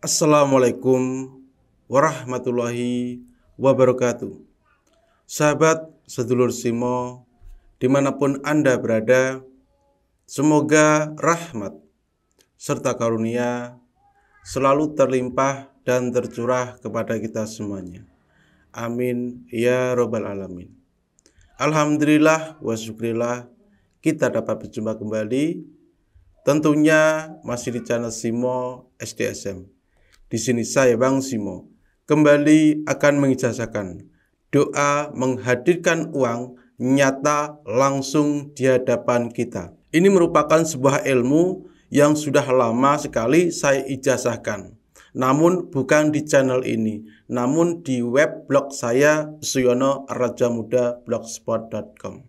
Assalamualaikum warahmatullahi wabarakatuh. Sahabat sedulur Simo, dimanapun Anda berada, semoga rahmat serta karunia selalu terlimpah dan tercurah kepada kita semuanya. Amin ya robbal alamin. Alhamdulillah wa syukrillah kita dapat berjumpa kembali tentunya masih di channel Simo SDSM. Di sini saya Bang Simo kembali akan mengijazahkan doa menghadirkan uang nyata langsung di hadapan kita. Ini merupakan sebuah ilmu yang sudah lama sekali saya ijazahkan. Namun bukan di channel ini, namun di web blog saya Suyono Raja Muda blogspot.com.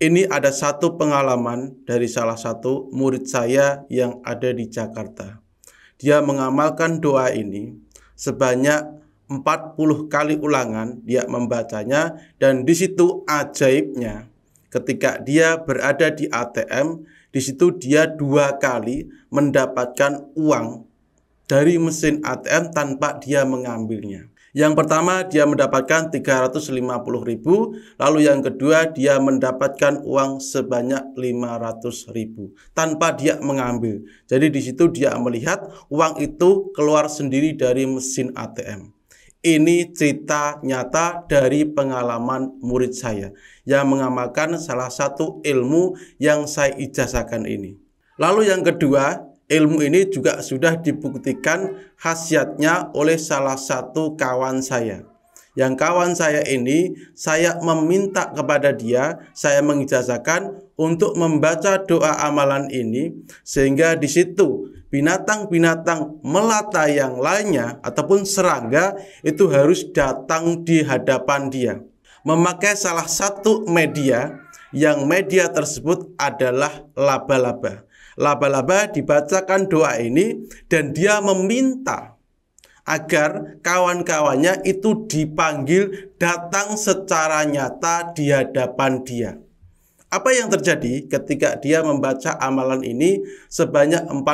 Ini ada satu pengalaman dari salah satu murid saya yang ada di Jakarta dia mengamalkan doa ini sebanyak 40 kali ulangan dia membacanya dan di situ ajaibnya ketika dia berada di ATM di situ dia dua kali mendapatkan uang dari mesin ATM tanpa dia mengambilnya. Yang pertama dia mendapatkan 350.000, lalu yang kedua dia mendapatkan uang sebanyak 500.000 tanpa dia mengambil. Jadi di situ dia melihat uang itu keluar sendiri dari mesin ATM. Ini cerita nyata dari pengalaman murid saya yang mengamalkan salah satu ilmu yang saya ijazahkan ini. Lalu yang kedua, ilmu ini juga sudah dibuktikan khasiatnya oleh salah satu kawan saya. Yang kawan saya ini, saya meminta kepada dia, saya mengijazahkan untuk membaca doa amalan ini, sehingga di situ binatang-binatang melata yang lainnya ataupun serangga itu harus datang di hadapan dia. Memakai salah satu media, yang media tersebut adalah laba-laba Laba-laba dibacakan doa ini dan dia meminta agar kawan-kawannya itu dipanggil datang secara nyata di hadapan dia. Apa yang terjadi ketika dia membaca amalan ini sebanyak 40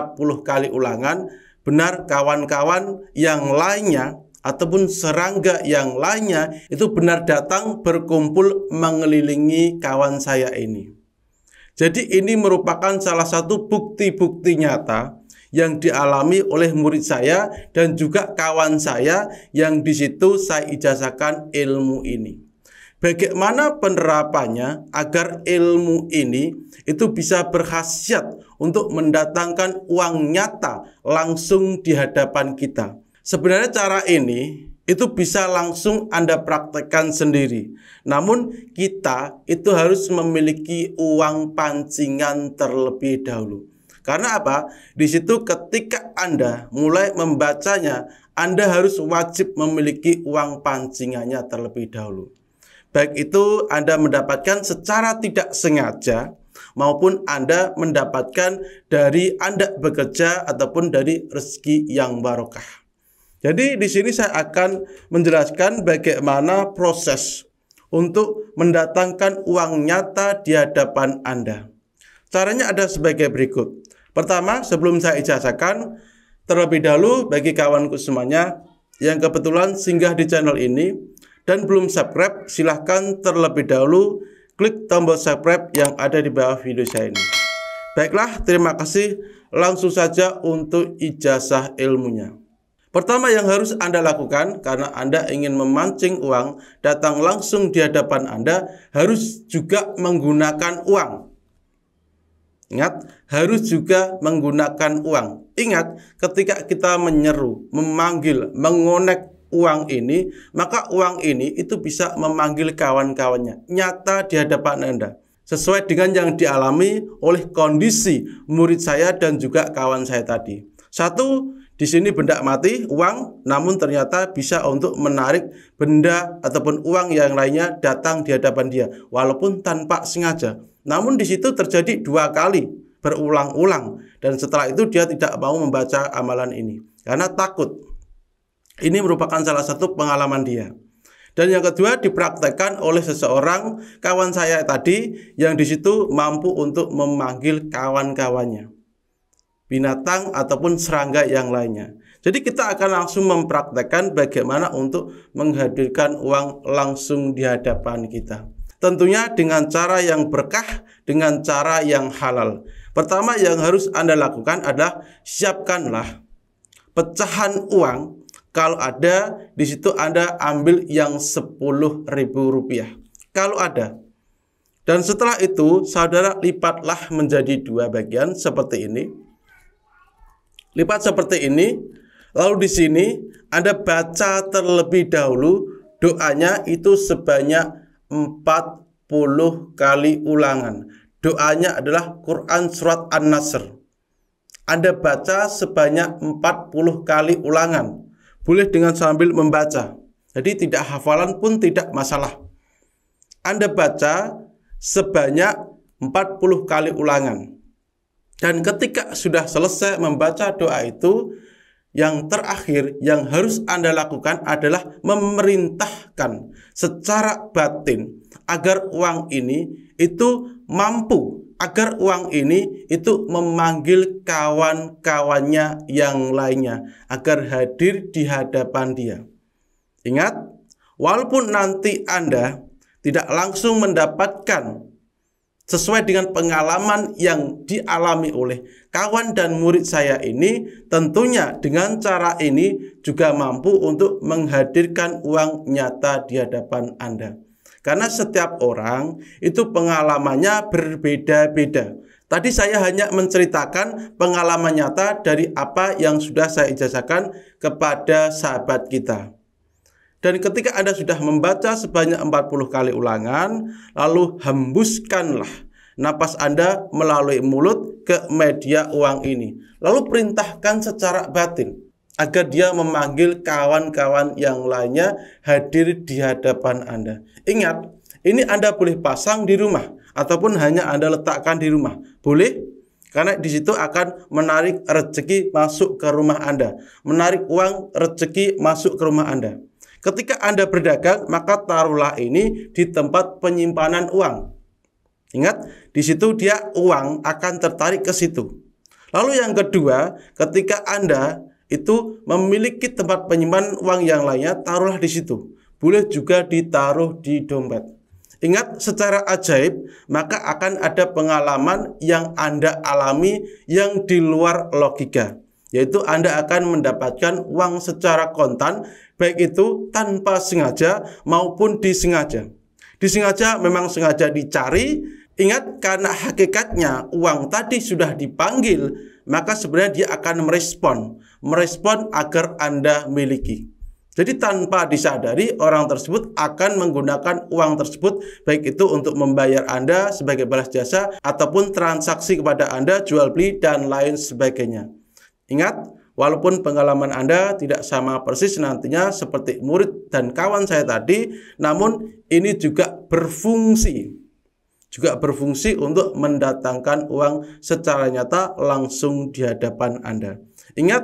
kali ulangan? Benar kawan-kawan yang lainnya ataupun serangga yang lainnya itu benar datang berkumpul mengelilingi kawan saya ini. Jadi ini merupakan salah satu bukti-bukti nyata yang dialami oleh murid saya dan juga kawan saya yang di situ saya ijazahkan ilmu ini. Bagaimana penerapannya agar ilmu ini itu bisa berkhasiat untuk mendatangkan uang nyata langsung di hadapan kita. Sebenarnya cara ini itu bisa langsung Anda praktekkan sendiri. Namun kita itu harus memiliki uang pancingan terlebih dahulu. Karena apa? Di situ ketika Anda mulai membacanya, Anda harus wajib memiliki uang pancingannya terlebih dahulu. Baik itu Anda mendapatkan secara tidak sengaja maupun Anda mendapatkan dari Anda bekerja ataupun dari rezeki yang barokah. Jadi di sini saya akan menjelaskan bagaimana proses untuk mendatangkan uang nyata di hadapan Anda. Caranya ada sebagai berikut. Pertama, sebelum saya ijazahkan, terlebih dahulu bagi kawanku semuanya yang kebetulan singgah di channel ini dan belum subscribe, silahkan terlebih dahulu klik tombol subscribe yang ada di bawah video saya ini. Baiklah, terima kasih. Langsung saja untuk ijazah ilmunya. Pertama yang harus Anda lakukan karena Anda ingin memancing uang datang langsung di hadapan Anda harus juga menggunakan uang. Ingat, harus juga menggunakan uang. Ingat, ketika kita menyeru, memanggil, mengonek uang ini, maka uang ini itu bisa memanggil kawan-kawannya nyata di hadapan Anda sesuai dengan yang dialami oleh kondisi murid saya dan juga kawan saya tadi. Satu, di sini benda mati uang namun ternyata bisa untuk menarik benda ataupun uang yang lainnya datang di hadapan dia walaupun tanpa sengaja. Namun di situ terjadi dua kali berulang-ulang dan setelah itu dia tidak mau membaca amalan ini karena takut. Ini merupakan salah satu pengalaman dia. Dan yang kedua dipraktekkan oleh seseorang kawan saya tadi yang di situ mampu untuk memanggil kawan-kawannya binatang ataupun serangga yang lainnya. Jadi kita akan langsung mempraktekkan bagaimana untuk menghadirkan uang langsung di hadapan kita. Tentunya dengan cara yang berkah, dengan cara yang halal. Pertama yang harus Anda lakukan adalah siapkanlah pecahan uang. Kalau ada, di situ Anda ambil yang Rp10.000. Kalau ada. Dan setelah itu, saudara lipatlah menjadi dua bagian seperti ini Lipat seperti ini. Lalu di sini Anda baca terlebih dahulu doanya itu sebanyak 40 kali ulangan. Doanya adalah Quran surat An-Nasr. Anda baca sebanyak 40 kali ulangan. Boleh dengan sambil membaca. Jadi tidak hafalan pun tidak masalah. Anda baca sebanyak 40 kali ulangan. Dan ketika sudah selesai membaca doa itu, yang terakhir yang harus Anda lakukan adalah memerintahkan secara batin agar uang ini itu mampu, agar uang ini itu memanggil kawan-kawannya yang lainnya agar hadir di hadapan dia. Ingat, walaupun nanti Anda tidak langsung mendapatkan sesuai dengan pengalaman yang dialami oleh kawan dan murid saya ini tentunya dengan cara ini juga mampu untuk menghadirkan uang nyata di hadapan Anda karena setiap orang itu pengalamannya berbeda-beda tadi saya hanya menceritakan pengalaman nyata dari apa yang sudah saya ijazahkan kepada sahabat kita dan ketika Anda sudah membaca sebanyak 40 kali ulangan, lalu hembuskanlah napas Anda melalui mulut ke media uang ini. Lalu perintahkan secara batin agar dia memanggil kawan-kawan yang lainnya hadir di hadapan Anda. Ingat, ini Anda boleh pasang di rumah ataupun hanya Anda letakkan di rumah. Boleh? Karena di situ akan menarik rezeki masuk ke rumah Anda, menarik uang rezeki masuk ke rumah Anda. Ketika Anda berdagang, maka taruhlah ini di tempat penyimpanan uang. Ingat, di situ dia uang akan tertarik ke situ. Lalu yang kedua, ketika Anda itu memiliki tempat penyimpanan uang yang lainnya, taruhlah di situ. Boleh juga ditaruh di dompet. Ingat, secara ajaib, maka akan ada pengalaman yang Anda alami yang di luar logika. Yaitu Anda akan mendapatkan uang secara kontan baik itu tanpa sengaja maupun disengaja. Disengaja memang sengaja dicari, ingat karena hakikatnya uang tadi sudah dipanggil, maka sebenarnya dia akan merespon, merespon agar Anda miliki. Jadi tanpa disadari orang tersebut akan menggunakan uang tersebut baik itu untuk membayar Anda sebagai balas jasa ataupun transaksi kepada Anda jual beli dan lain sebagainya. Ingat, Walaupun pengalaman Anda tidak sama persis nantinya seperti murid dan kawan saya tadi, namun ini juga berfungsi. Juga berfungsi untuk mendatangkan uang secara nyata langsung di hadapan Anda. Ingat,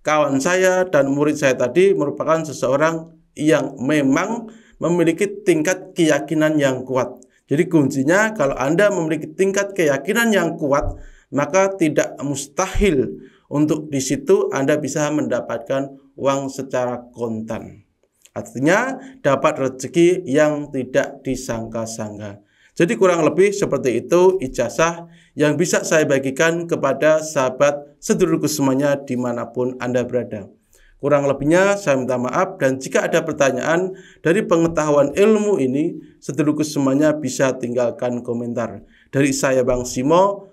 kawan saya dan murid saya tadi merupakan seseorang yang memang memiliki tingkat keyakinan yang kuat. Jadi kuncinya kalau Anda memiliki tingkat keyakinan yang kuat, maka tidak mustahil untuk di situ Anda bisa mendapatkan uang secara kontan. Artinya dapat rezeki yang tidak disangka-sangka. Jadi kurang lebih seperti itu ijazah yang bisa saya bagikan kepada sahabat sedulurku semuanya dimanapun Anda berada. Kurang lebihnya saya minta maaf dan jika ada pertanyaan dari pengetahuan ilmu ini, sedulurku semuanya bisa tinggalkan komentar. Dari saya Bang Simo,